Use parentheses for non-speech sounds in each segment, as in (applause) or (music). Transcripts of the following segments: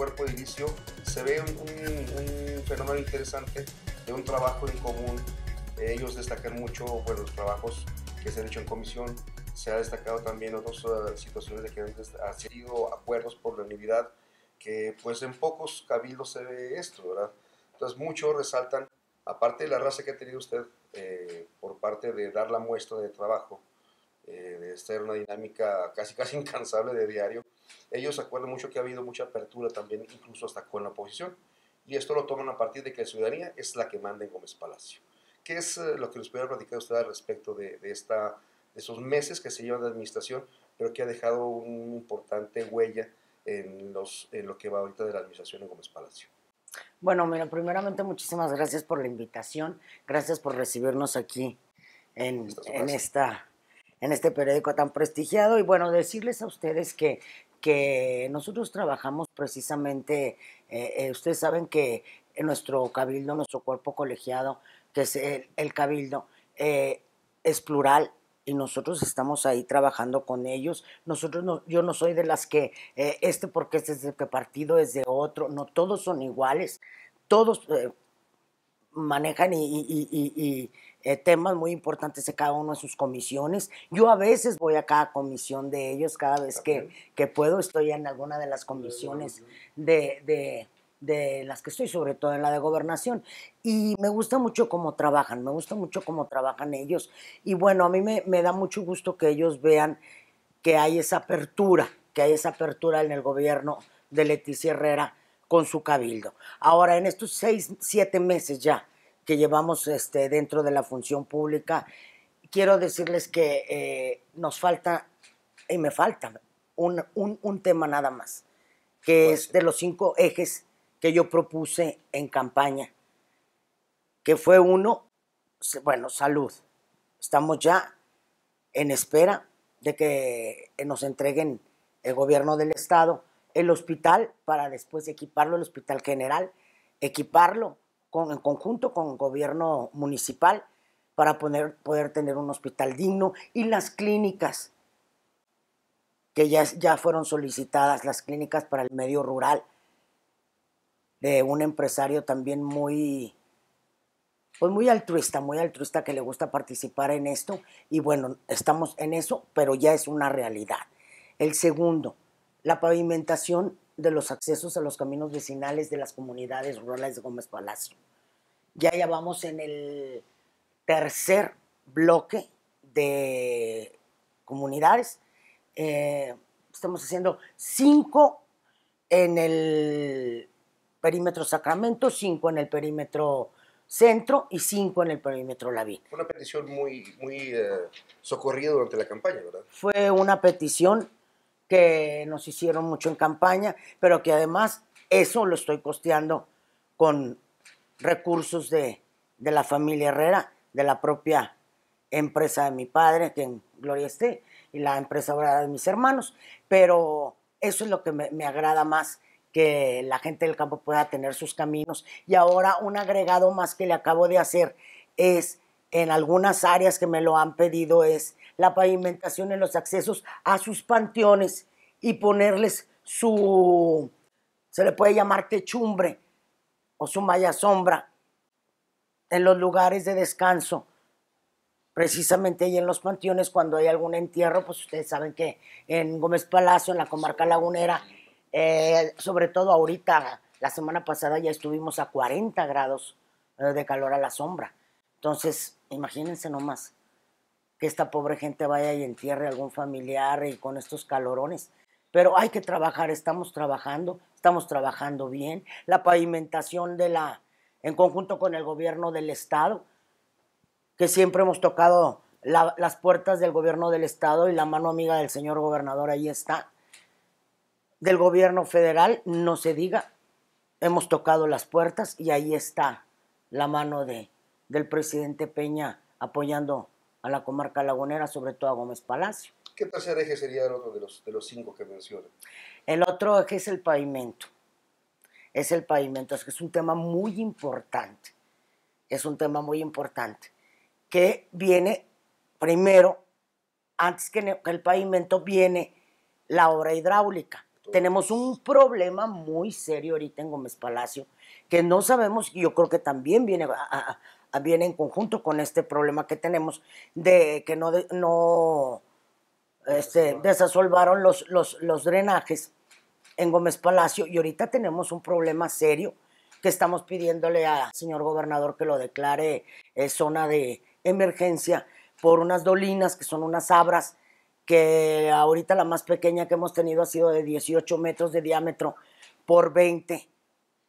cuerpo de inicio, se ve un, fenómeno interesante de un trabajo en común. Ellos destacan mucho bueno, los trabajos que se han hecho en comisión. Se ha destacado también otras eh, situaciones de que han sido acuerdos por unidad, que pues en pocos cabildos se ve esto, ¿verdad? Entonces muchos resaltan, aparte de la raza que ha tenido usted eh, por parte de dar la muestra de trabajo, eh, de ser una dinámica casi casi incansable de diario, ellos acuerdan mucho que ha habido mucha apertura también, incluso hasta con la oposición. Y esto lo toman a partir de que la ciudadanía es la que manda en Gómez Palacio. ¿Qué es eh, lo que les pudiera platicar usted al respecto de, esta, de esos meses que se llevan de administración, pero que ha dejado una importante huella en, los, en lo que va ahorita de la administración en Gómez Palacio? Bueno, mira, primeramente muchísimas gracias por la invitación, gracias por recibirnos aquí en, en, esta, en este periódico tan prestigiado y bueno, decirles a ustedes que que nosotros trabajamos precisamente, eh, eh, ustedes saben que nuestro cabildo, nuestro cuerpo colegiado, que es el, cabildo, eh, es plural y nosotros estamos ahí trabajando con ellos. Nosotros no, yo no soy de las que este porque este es de qué partido es de otro, no todos son iguales, todos manejan y eh, temas muy importantes de cada uno de sus comisiones. Yo a veces voy a cada comisión de ellos, cada vez que, que puedo, estoy en alguna de las comisiones de, de, de, las que estoy, sobre todo en la de gobernación. Y me gusta mucho cómo trabajan, me gusta mucho cómo trabajan ellos. Y bueno, a mí me, me da mucho gusto que ellos vean que hay esa apertura, que hay esa apertura en el gobierno de Leticia Herrera con su cabildo. Ahora, en estos seis, siete meses ya llevamos este, dentro de la función pública, quiero decirles que eh, nos falta, y me falta, un, tema nada más, que es de los cinco ejes que yo propuse en campaña, que fue uno, bueno, salud. Estamos ya en espera de que eh, nos entreguen el gobierno del estado, el hospital, para después equiparlo, el hospital general, equiparlo en conjunto con el gobierno municipal para poder, poder tener un hospital digno y las clínicas que ya, ya fueron solicitadas, las clínicas para el medio rural, de un empresario también muy, pues muy altruista, muy altruista que le gusta participar en esto. Y bueno, estamos en eso, pero ya es una realidad. El segundo, la pavimentación de los accesos a los caminos vecinales de las comunidades rurales de Gómez Palacio. Ya, ya vamos en el tercer bloque de comunidades. Eh, estamos haciendo cinco en el perímetro Sacramento, cinco en el perímetro Centro y cinco en el perímetro Lavín. Fue una petición muy, muy eh, socorrida durante la campaña, ¿verdad? Fue una petición que nos hicieron mucho en campaña, pero que además eso lo estoy costeando con recursos de, de la familia Herrera, de la propia empresa de mi padre, que en Gloria esté, y la empresa ahora de mis hermanos, pero eso es lo que me agrada más, que la gente del campo pueda tener sus caminos. Y ahora un agregado más que le acabo de hacer es, en algunas áreas que me lo han pedido, es la pavimentación en los accesos a sus panteones y ponerles su, se le puede llamar techumbre o su malla sombra en los lugares de descanso. Precisamente ahí en los panteones, cuando hay algún entierro, pues ustedes saben que en Gómez Palacio, en la comarca lagunera, eh, sobre todo ahorita, la semana pasada ya estuvimos a 40 grados eh, de calor a la sombra. Entonces, imagínense nomás que esta pobre gente vaya y entierre a algún familiar y con estos calorones. Pero hay que trabajar, estamos trabajando, estamos trabajando bien. La pavimentación de la, en conjunto con el gobierno del Estado, que siempre hemos tocado las puertas del gobierno del Estado y la mano amiga del señor gobernador ahí está. Del gobierno federal, no se diga, hemos tocado las puertas y ahí está la mano de, del presidente Peña apoyando a la comarca lagunera, sobre todo a Gómez Palacio. ¿Qué tercer eje sería el otro de los, de los cinco que menciona? El otro eje es el pavimento. Es el pavimento, es que es un tema muy importante. Es un tema muy importante que viene primero, antes que el pavimento, viene la obra hidráulica. Tenemos un problema muy serio ahorita en Gómez Palacio que no sabemos, y yo creo que también viene a, viene en conjunto con este problema que tenemos de que no, no este, desasolvaron los, los, drenajes en Gómez Palacio y ahorita tenemos un problema serio que estamos pidiéndole al señor gobernador que lo declare eh, zona de emergencia por unas dolinas que son unas abras que ahorita la más pequeña que hemos tenido ha sido de 18 metros de diámetro por 20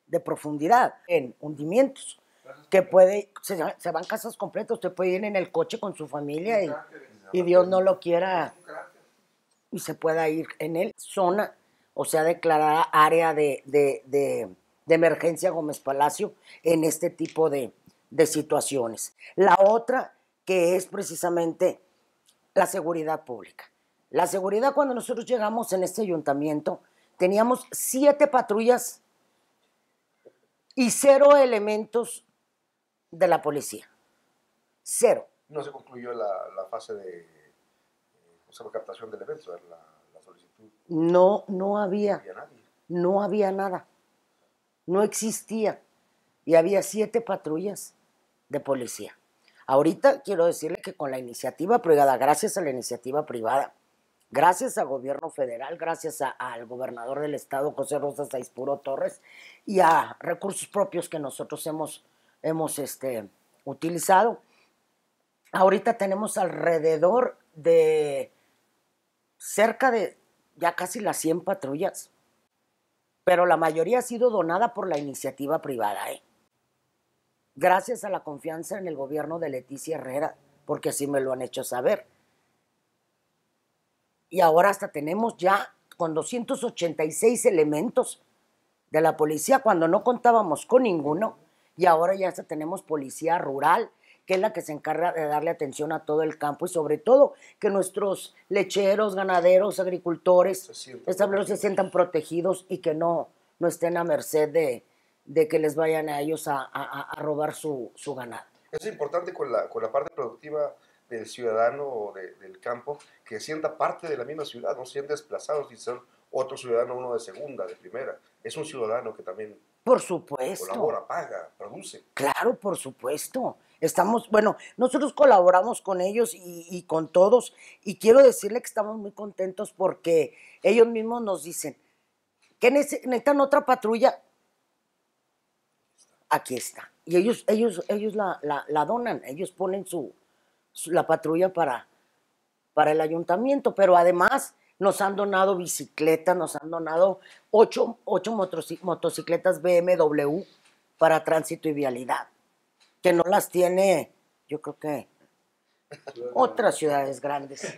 de profundidad en hundimientos que puede, se, van casas completas, usted puede ir en el coche con su familia y, Dios no lo quiera y se pueda ir en él. Zona, o sea, declarada área de, emergencia Gómez Palacio en este tipo de, de situaciones. La otra que es precisamente la seguridad pública. La seguridad cuando nosotros llegamos en este ayuntamiento, teníamos siete patrullas y cero elementos de la policía. Cero. No se concluyó la, fase de eh, captación del evento, la, solicitud. No, no había. No había, nadie. no nada. No existía. Y había siete patrullas de policía. Ahorita quiero decirle que con la iniciativa privada, gracias a la iniciativa privada, gracias al gobierno federal, gracias al gobernador del estado, José Rosa Saispuro Torres, y a recursos propios que nosotros hemos hemos este, utilizado. Ahorita tenemos alrededor de cerca de ya casi las 100 patrullas, pero la mayoría ha sido donada por la iniciativa privada. ¿eh? Gracias a la confianza en el gobierno de Leticia Herrera, porque así me lo han hecho saber. Y ahora hasta tenemos ya con 286 elementos de la policía cuando no contábamos con ninguno y ahora ya hasta tenemos policía rural, que es la que se encarga de darle atención a todo el campo y sobre todo que nuestros lecheros, ganaderos, agricultores, se sientan protegidos y que no, no estén a merced de, de que les vayan a ellos a, robar su, su, ganado. Es importante con la, con la parte productiva del ciudadano o del campo que sienta parte de la misma ciudad, no sean desplazados y son otro ciudadano, uno de segunda, de primera. Es un ciudadano que también por supuesto. Colabora, paga, produce. Claro, por supuesto. Estamos, bueno, nosotros colaboramos con ellos y, con todos y quiero decirle que estamos muy contentos porque ellos mismos nos dicen que necesitan otra patrulla. Aquí está. Y ellos, ellos, ellos la, donan, ellos ponen su, la patrulla para, para el ayuntamiento, pero además nos han donado bicicletas, nos han donado ocho, ocho motocicletas BMW para tránsito y vialidad, que no las tiene, yo creo que otras ciudades grandes,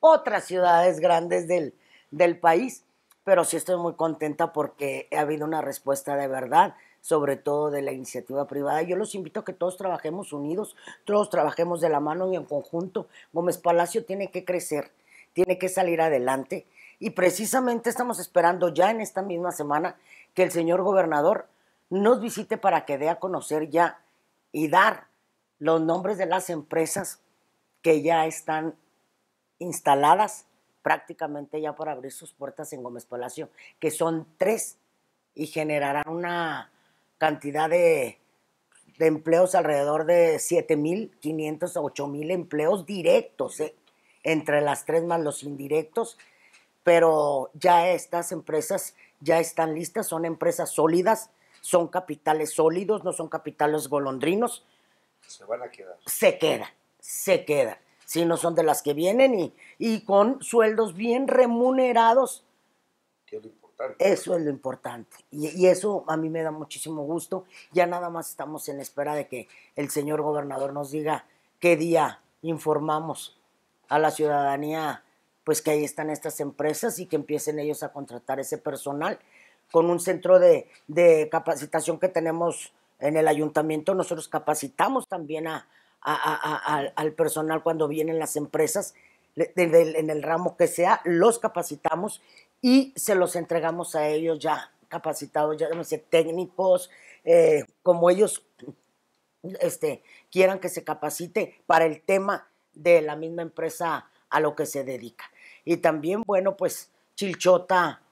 otras ciudades grandes del, del país, pero sí estoy muy contenta porque ha habido una respuesta de verdad sobre todo de la iniciativa privada. Yo los invito a que todos trabajemos unidos, todos trabajemos de la mano y en conjunto. Gómez Palacio tiene que crecer tiene que salir adelante. Y precisamente estamos esperando ya en esta misma semana que el señor gobernador nos visite para que dé a conocer ya y dar los nombres de las empresas que ya están instaladas prácticamente ya para abrir sus puertas en Gómez Palacio, que son tres y generarán una cantidad de, empleos alrededor de 7.500 a 8.000 empleos directos. ¿eh? entre las tres más los indirectos, pero ya estas empresas ya están listas, son empresas sólidas, son capitales sólidos, no son capitales golondrinos. Se van a quedar. Se queda, se quedan. Si no son de las que vienen y, y con sueldos bien remunerados. Eso es lo importante? Eso es lo importante. Y, y eso a mí me da muchísimo gusto. Ya nada más estamos en espera de que el señor gobernador nos diga qué día informamos a la ciudadanía, pues que ahí están estas empresas y que empiecen ellos a contratar ese personal. Con un centro de, capacitación que tenemos en el ayuntamiento, nosotros capacitamos también a, al personal cuando vienen las empresas, en el ramo que sea, los capacitamos y se los entregamos a ellos ya capacitados, ya no sé, técnicos, eh, como ellos este, quieran que se capacite para el tema de la misma empresa a lo que se dedica. Y también, bueno, pues Chilchota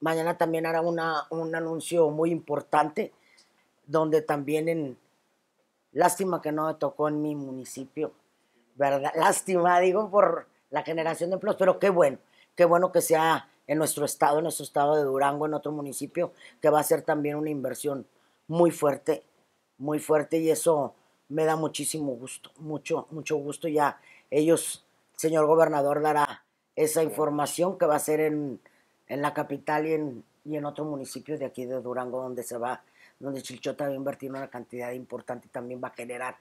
mañana también hará una, un anuncio muy importante, donde también en, lástima que no me tocó en mi municipio, ¿verdad? (laughs) Lástima, digo, por la generación de empleos, pero qué bueno, qué bueno que sea en nuestro estado, en nuestro estado de Durango, en otro municipio, que va a ser también una inversión muy fuerte, muy fuerte, y eso me da muchísimo gusto, mucho, mucho gusto. Ya ellos, señor gobernador, dará esa información que va a ser en, en la capital y en, y en otro municipio de aquí de Durango, donde se va, donde Chilchota va a invertir una cantidad importante y también va a generar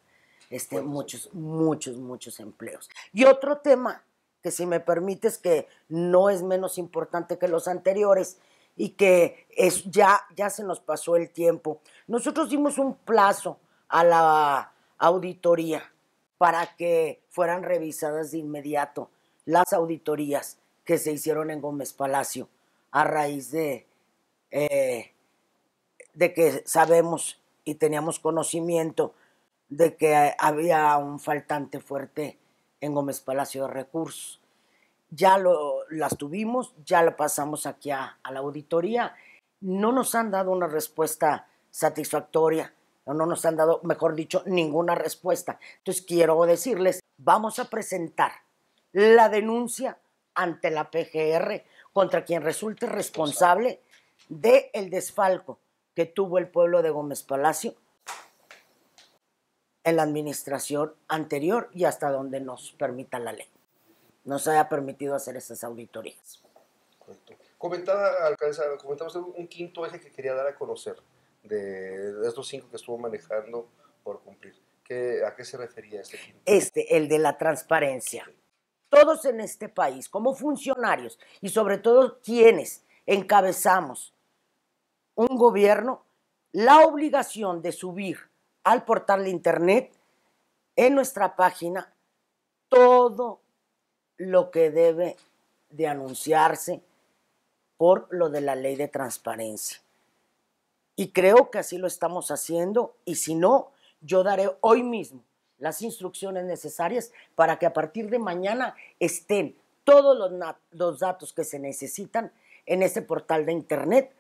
este, muchos, muchos, muchos empleos. Y otro tema que si me permites que no es menos importante que los anteriores y que es, ya, ya se nos pasó el tiempo. Nosotros dimos un plazo a la auditoría para que fueran revisadas de inmediato las auditorías que se hicieron en Gómez Palacio a raíz de, eh, de que sabemos y teníamos conocimiento de que había un faltante fuerte en Gómez Palacio de Recursos. Ya lo, las tuvimos, ya la pasamos aquí a la auditoría. No nos han dado una respuesta satisfactoria no nos han dado, mejor dicho, ninguna respuesta. Entonces quiero decirles, vamos a presentar la denuncia ante la PGR contra quien resulte responsable del desfalco que tuvo el pueblo de Gómez Palacio en la administración anterior y hasta donde nos permita la ley. Nos haya permitido hacer esas auditorías. Comentaba, alcaldesa, un quinto eje que quería dar a conocer de estos cinco que estuvo manejando por cumplir. ¿Qué, ¿A qué se refería este Este, el de la transparencia. Todos en este país, como funcionarios y sobre todo quienes encabezamos un gobierno, la obligación de subir al portal de internet, en nuestra página, todo lo que debe de anunciarse por lo de la ley de transparencia. Y creo que así lo estamos haciendo y si no, yo daré hoy mismo las instrucciones necesarias para que a partir de mañana estén todos los, datos que se necesitan en ese portal de Internet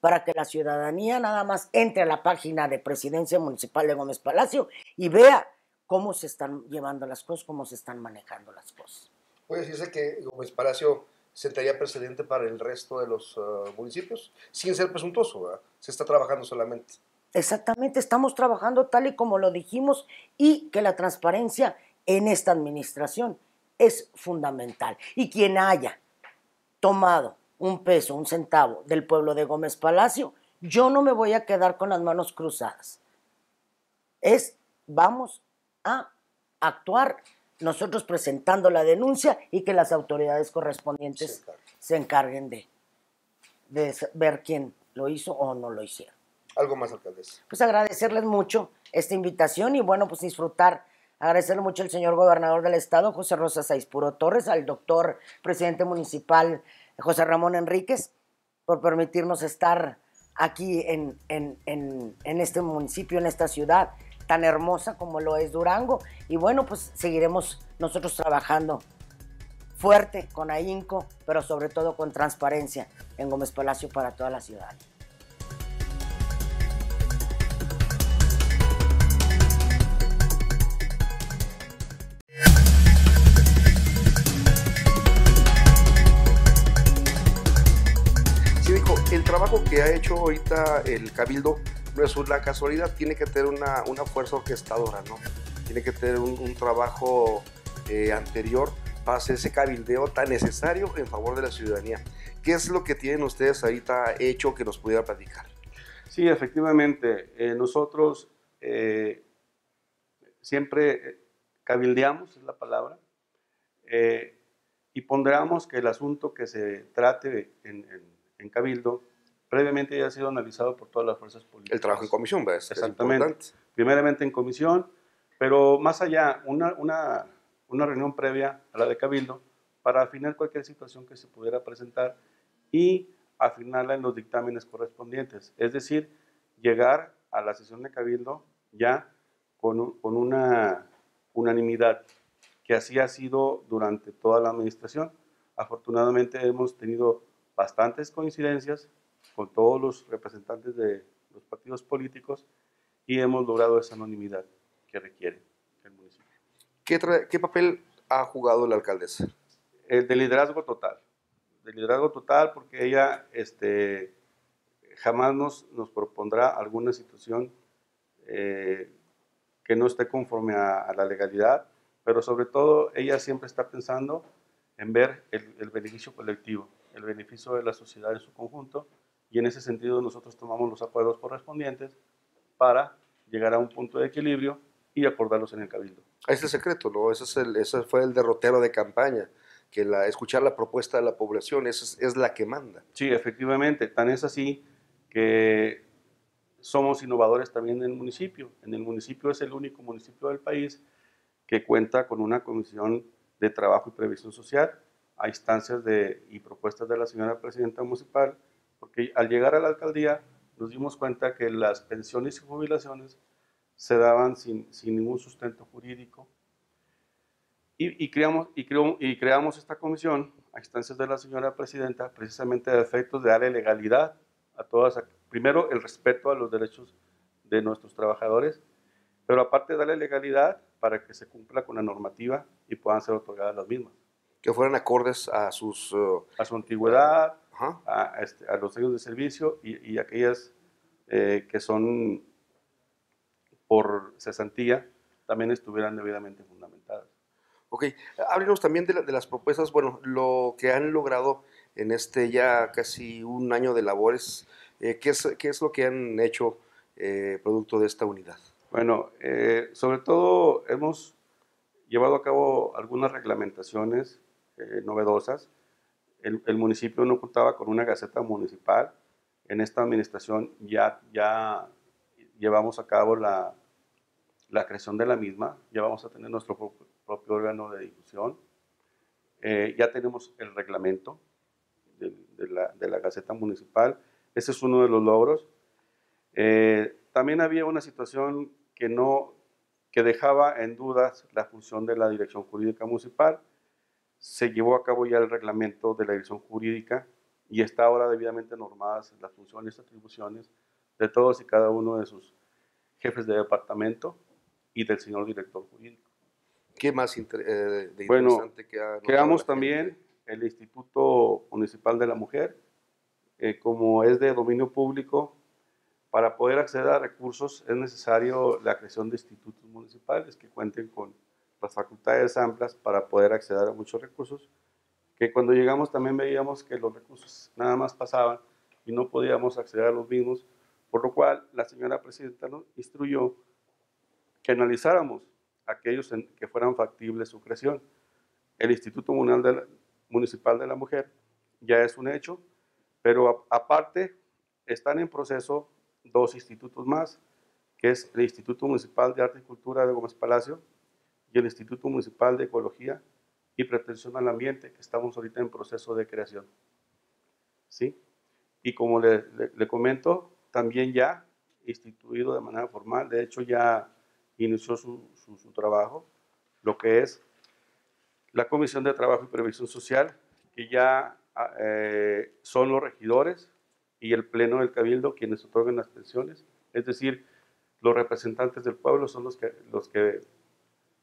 para que la ciudadanía nada más entre a la página de Presidencia Municipal de Gómez Palacio y vea cómo se están llevando las cosas, cómo se están manejando las cosas. Puede decirse que Gómez Palacio sentaría precedente para el resto de los eh, municipios, sin ser presuntuoso, ¿verdad? se está trabajando solamente. Exactamente, estamos trabajando tal y como lo dijimos y que la transparencia en esta administración es fundamental. Y quien haya tomado un peso, un centavo del pueblo de Gómez Palacio, yo no me voy a quedar con las manos cruzadas. Es, vamos a actuar nosotros presentando la denuncia y que las autoridades correspondientes se, encarguen de, ver quién lo hizo o no lo hicieron. Algo más, alcaldesa. Pues agradecerles mucho esta invitación y bueno, pues disfrutar Agradecerle mucho al señor gobernador del estado, José Rosa Saispuro Torres, al doctor presidente municipal José Ramón Enríquez, por permitirnos estar aquí en, en este municipio, en esta ciudad, tan hermosa como lo es Durango. Y bueno, pues seguiremos nosotros trabajando fuerte, con ahínco, pero sobre todo con transparencia en Gómez Palacio para toda la ciudad. Sí, dijo, el trabajo que ha hecho ahorita el Cabildo la casualidad tiene que tener una, fuerza orquestadora, ¿no? Tiene que tener un, trabajo eh, anterior para hacer ese cabildeo tan necesario en favor de la ciudadanía. ¿Qué es lo que tienen ustedes ahorita hecho que nos pudiera platicar? Sí, efectivamente. Eh, nosotros eh, siempre cabildeamos, es la palabra, y pondremos que el asunto que se trate en cabildo previamente ya ha sido analizado por todas las fuerzas políticas. El trabajo en comisión, ¿ves? Exactamente. Primeramente en comisión, pero más allá, una, una, una reunión previa a la de Cabildo para afinar cualquier situación que se pudiera presentar y afinarla en los dictámenes correspondientes. Es decir, llegar a la sesión de Cabildo ya con, con una unanimidad, que así ha sido durante toda la administración. Afortunadamente hemos tenido bastantes coincidencias con todos los representantes de los partidos políticos y hemos logrado esa anonimidad que requiere el municipio. ¿Qué, papel ha jugado la alcaldesa? El eh, de liderazgo total. De liderazgo total porque ella este, jamás nos, propondrá alguna situación eh, que no esté conforme a, la legalidad, pero sobre todo ella siempre está pensando en ver el, el beneficio colectivo, el beneficio de la sociedad en su conjunto y en ese sentido nosotros tomamos los acuerdos correspondientes para llegar a un punto de equilibrio y acordarlos en el cabildo. Ese es el secreto, ¿no? Ese, es ese fue el derrotero de campaña, que la, escuchar la propuesta de la población es, la que manda. Sí, efectivamente, tan es así que somos innovadores también en el municipio. En el municipio es el único municipio del país que cuenta con una comisión de trabajo y previsión social a instancias y propuestas de la señora presidenta municipal porque al llegar a la alcaldía nos dimos cuenta que las pensiones y jubilaciones se daban sin, sin ningún sustento jurídico. Y, y, creamos, y, y creamos esta comisión a instancias de la señora presidenta precisamente a efectos de darle legalidad a todas, primero el respeto a los derechos de nuestros trabajadores, pero aparte darle legalidad para que se cumpla con la normativa y puedan ser otorgadas las mismas. Que fueran acordes a sus... Uh, a su antigüedad, este, a, los años de servicio y, aquellas eh, que son por cesantía también estuvieran debidamente fundamentadas. Ok, háblenos también de, las propuestas, bueno, lo que han logrado en este ya casi un año de labores, eh, ¿qué, es, ¿qué, es, lo que han hecho eh, producto de esta unidad? Bueno, sobre todo hemos llevado a cabo algunas reglamentaciones novedosas el, municipio no contaba con una gaceta municipal. En esta administración ya, ya llevamos a cabo la, creación de la misma, ya vamos a tener nuestro propio, órgano de difusión, eh, ya tenemos el reglamento de, la, Gaceta Municipal, ese es uno de los logros. Eh, también había una situación que, no, que dejaba en dudas la función de la Dirección Jurídica Municipal, se llevó a cabo ya el reglamento de la dirección jurídica y está ahora debidamente normadas las funciones y atribuciones de todos y cada uno de sus jefes de departamento y del señor director jurídico. ¿Qué más eh, interesante bueno, que ha Creamos también el Instituto Municipal de la Mujer, eh, como es de dominio público, para poder acceder a recursos es necesario la creación de institutos municipales que cuenten con las facultades amplias para poder acceder a muchos recursos, que cuando llegamos también veíamos que los recursos nada más pasaban y no podíamos acceder a los mismos, por lo cual la señora presidenta nos instruyó que analizáramos aquellos en que fueran factibles su creación. El Instituto Municipal de la Mujer ya es un hecho, pero aparte están en proceso dos institutos más, que es el Instituto Municipal de Arte y Cultura de Gómez Palacio, y el Instituto Municipal de Ecología y Protección al Ambiente, que estamos ahorita en proceso de creación. ¿Sí? Y como le, comento, también ya instituido de manera formal, de hecho ya inició su, su, trabajo, lo que es la Comisión de Trabajo y Previsión Social, que ya ah, eh, son los regidores y el Pleno del Cabildo quienes otorgan las pensiones. Es decir, los representantes del pueblo son los que, los que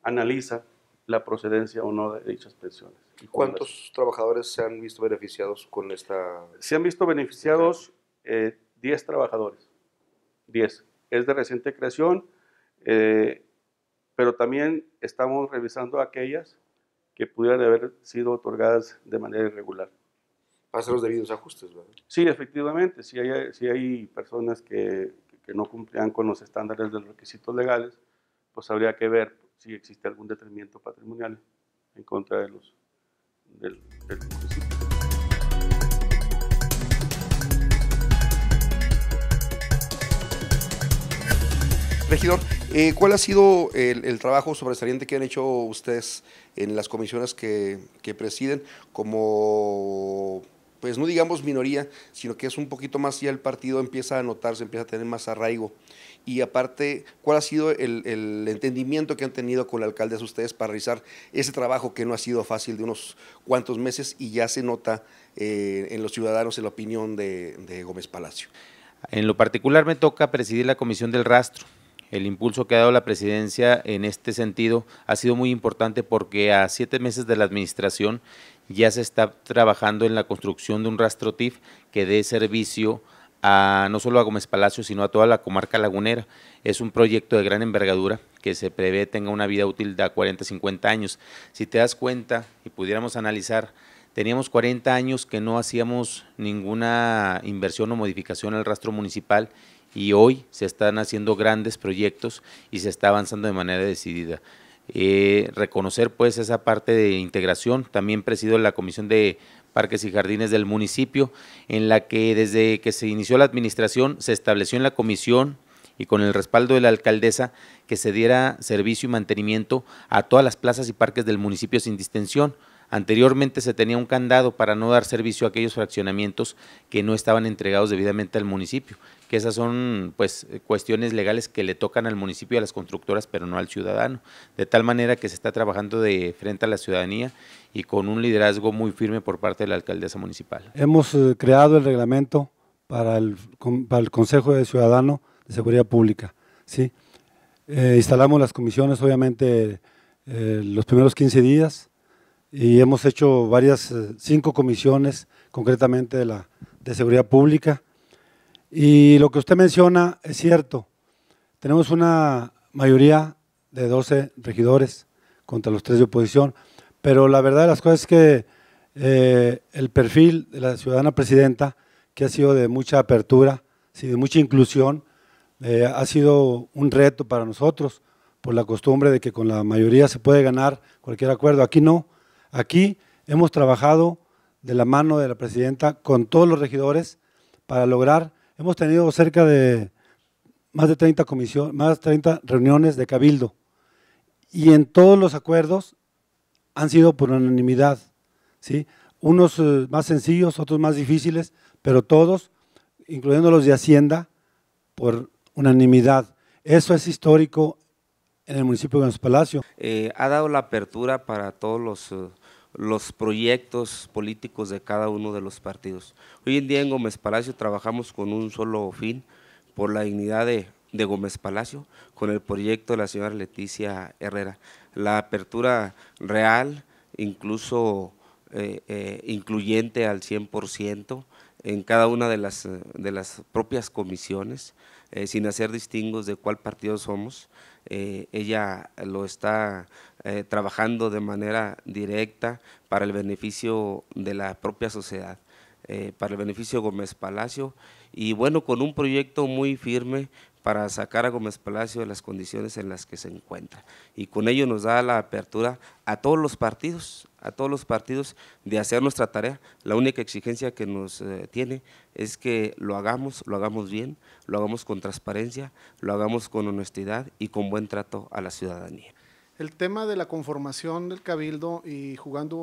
analiza la procedencia o no de dichas pensiones. ¿Y cuántos trabajadores se han visto beneficiados con esta? Se han visto beneficiados 10 eh, trabajadores, 10. Es de reciente creación, eh, pero también estamos revisando aquellas que pudieran haber sido otorgadas de manera irregular. Hacer los debidos ajustes, ¿verdad? Sí, efectivamente. Si hay, si hay personas que, que no cumplían con los estándares de los requisitos legales, pues habría que ver si existe algún detenimiento patrimonial en contra de los, del, municipio. Regidor, eh, ¿cuál ha sido el, trabajo sobresaliente que han hecho ustedes en las comisiones que, que presiden como pues no digamos minoría, sino que es un poquito más ya el partido empieza a notarse, empieza a tener más arraigo. Y aparte, ¿cuál ha sido el, entendimiento que han tenido con la alcaldesa ustedes para realizar ese trabajo que no ha sido fácil de unos cuantos meses y ya se nota eh, en los ciudadanos, en la opinión de Gómez Palacio? En lo particular me toca presidir la Comisión del Rastro. El impulso que ha dado la presidencia en este sentido ha sido muy importante porque a siete meses de la administración ya se está trabajando en la construcción de un rastro TIF que dé servicio a, no solo a Gómez Palacio, sino a toda la comarca lagunera. Es un proyecto de gran envergadura que se prevé tenga una vida útil de 40, 50 años. Si te das cuenta y pudiéramos analizar, teníamos 40 años que no hacíamos ninguna inversión o modificación al rastro municipal y hoy se están haciendo grandes proyectos y se está avanzando de manera decidida. Eh, reconocer pues esa parte de integración. También presido la Comisión de Parques y Jardines del municipio, en la que desde que se inició la administración se estableció en la comisión y con el respaldo de la alcaldesa que se diera servicio y mantenimiento a todas las plazas y parques del municipio sin distensión. Anteriormente se tenía un candado para no dar servicio a aquellos fraccionamientos que no estaban entregados debidamente al municipio que esas son pues cuestiones legales que le tocan al municipio y a las constructoras, pero no al ciudadano. De tal manera que se está trabajando de frente a la ciudadanía y con un liderazgo muy firme por parte de la alcaldesa municipal. Hemos eh, creado el reglamento para el, Consejo de Ciudadano de Seguridad Pública. ¿sí? Eh, instalamos las comisiones, obviamente, eh, los primeros 15 días y hemos hecho varias, cinco comisiones, concretamente de, la, de Seguridad Pública, y lo que usted menciona es cierto. Tenemos una mayoría de 12 regidores contra los tres de oposición, pero la verdad de las cosas es que eh, el perfil de la ciudadana presidenta, que ha sido de mucha apertura, sí, de mucha inclusión, eh, ha sido un reto para nosotros por la costumbre de que con la mayoría se puede ganar cualquier acuerdo. Aquí no. Aquí hemos trabajado de la mano de la presidenta con todos los regidores para lograr Hemos tenido cerca de más de 30, comisiones, más 30 reuniones de cabildo y en todos los acuerdos han sido por unanimidad, ¿sí? unos eh, más sencillos, otros más difíciles, pero todos, incluyendo los de Hacienda, por unanimidad. Eso es histórico en el municipio de los Palacio. Eh, ha dado la apertura para todos los eh, los proyectos políticos de cada uno de los partidos. Hoy en día en Gómez Palacio trabajamos con un solo fin, por la dignidad de, Gómez Palacio, con el proyecto de la señora Leticia Herrera. La apertura real, incluso eh, eh, incluyente al 100%, en cada una de las, de las propias comisiones, eh, sin hacer distingos de cuál partido somos. Eh, ella lo está eh, trabajando de manera directa para el beneficio de la propia sociedad, para el beneficio de Gómez Palacio y bueno, con un proyecto muy firme para sacar a Gómez Palacio de las condiciones en las que se encuentra. Y con ello nos da la apertura a todos los partidos, a todos los partidos de hacer nuestra tarea. La única exigencia que nos eh, tiene es que lo hagamos, lo hagamos bien, lo hagamos con transparencia, lo hagamos con honestidad y con buen trato a la ciudadanía. El tema de la conformación del cabildo y jugando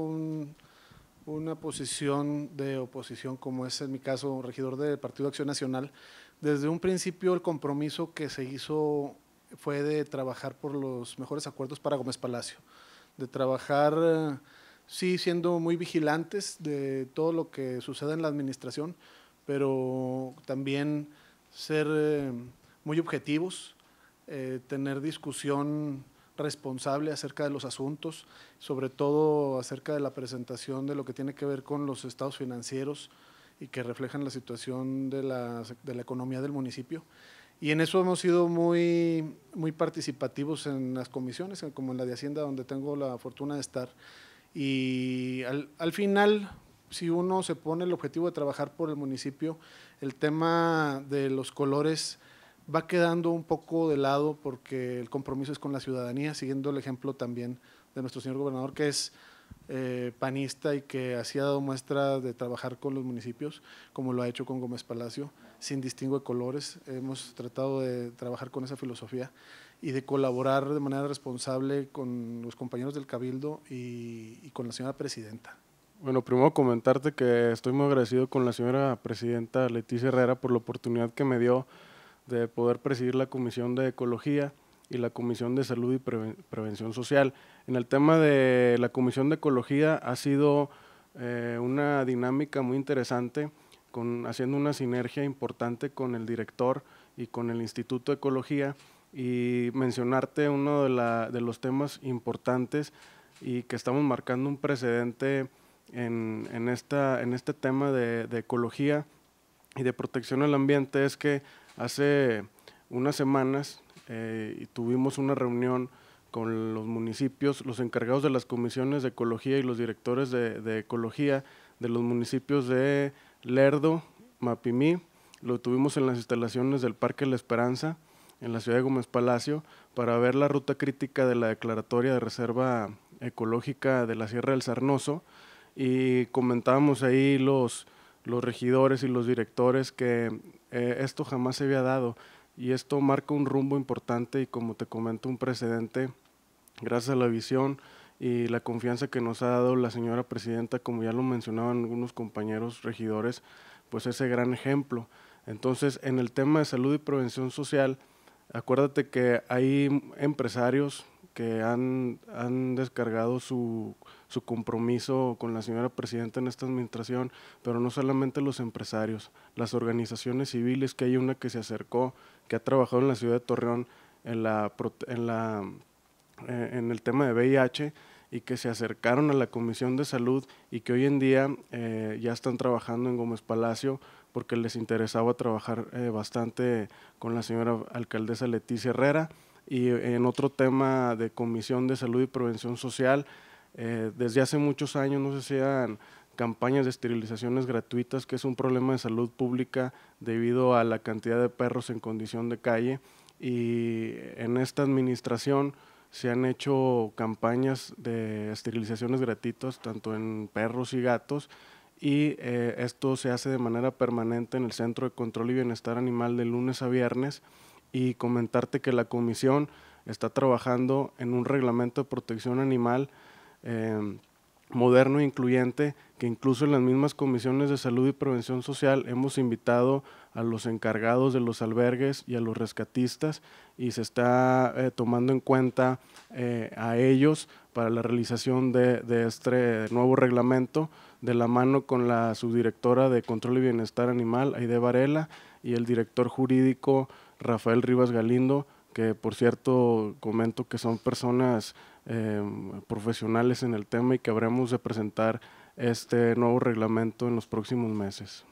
una posición de oposición, como es en mi caso regidor del Partido Acción Nacional, desde un principio el compromiso que se hizo fue de trabajar por los mejores acuerdos para Gómez Palacio, de trabajar eh, sí siendo muy vigilantes de todo lo que sucede en la administración, pero también ser eh, muy objetivos, eh, tener discusión responsable acerca de los asuntos, sobre todo acerca de la presentación de lo que tiene que ver con los estados financieros y que reflejan la situación de la, economía del municipio. Y en eso hemos sido muy, muy participativos en las comisiones, como en la de Hacienda, donde tengo la fortuna de estar. Y al, final, si uno se pone el objetivo de trabajar por el municipio, el tema de los colores va quedando un poco de lado porque el compromiso es con la ciudadanía, siguiendo el ejemplo también de nuestro señor gobernador, que es eh, panista y que así ha dado muestra de trabajar con los municipios, como lo ha hecho con Gómez Palacio, sin distingo de colores. Hemos tratado de trabajar con esa filosofía y de colaborar de manera responsable con los compañeros del Cabildo y, con la señora presidenta. Bueno, primero comentarte que estoy muy agradecido con la señora presidenta Leticia Herrera por la oportunidad que me dio de poder presidir la Comisión de Ecología y la Comisión de Salud y Prevención Social. En el tema de la Comisión de Ecología ha sido eh, una dinámica muy interesante, con, haciendo una sinergia importante con el director y con el Instituto de Ecología y mencionarte uno de, los temas importantes y que estamos marcando un precedente en, este tema de, ecología y de protección al ambiente es que hace unas semanas eh, tuvimos una reunión con los municipios, los encargados de las comisiones de ecología y los directores de, de ecología de los municipios de Lerdo, Mapimí, lo tuvimos en las instalaciones del Parque La Esperanza, en la ciudad de Gómez Palacio, para ver la ruta crítica de la declaratoria de reserva ecológica de la Sierra del Sarnoso y comentábamos ahí los, los regidores y los directores que eh, esto jamás se había dado y esto marca un rumbo importante y como te comento un precedente gracias a la visión y la confianza que nos ha dado la señora presidenta, como ya lo mencionaban algunos compañeros regidores, pues ese gran ejemplo. Entonces, en el tema de salud y prevención social, Acuérdate que hay empresarios que han, descargado su, su compromiso con la señora presidenta en esta administración, pero no solamente los empresarios, las organizaciones civiles, que hay una que se acercó, que ha trabajado en la ciudad de Torreón en, eh, el tema de VIH, y que se acercaron a la Comisión de Salud y que hoy en día eh, ya están trabajando en Gómez Palacio porque les interesaba trabajar eh, bastante con la señora alcaldesa Leticia Herrera y en otro tema de Comisión de Salud y Prevención Social. Eh, desde hace muchos años no se hacían campañas de esterilizaciones gratuitas, que es un problema de salud pública debido a la cantidad de perros en condición de calle. Y en esta administración se han hecho campañas de esterilizaciones gratuitas, tanto en perros y gatos, y eh, esto se hace de manera permanente en el Centro de Control y Bienestar Animal de lunes a viernes y comentarte que la comisión está trabajando en un reglamento de protección animal em, moderno e incluyente que incluso en las mismas comisiones de salud y prevención social hemos invitado a los encargados de los albergues y a los rescatistas y se está eh, tomando en cuenta eh, a ellos para la realización de este nuevo reglamento de la mano con la subdirectora de Control y Bienestar Animal, Aide Varela, y el director jurídico, Rafael Rivas Galindo, que por cierto comento que son personas em, profesionales en el tema y que habremos de presentar este nuevo reglamento en los próximos meses.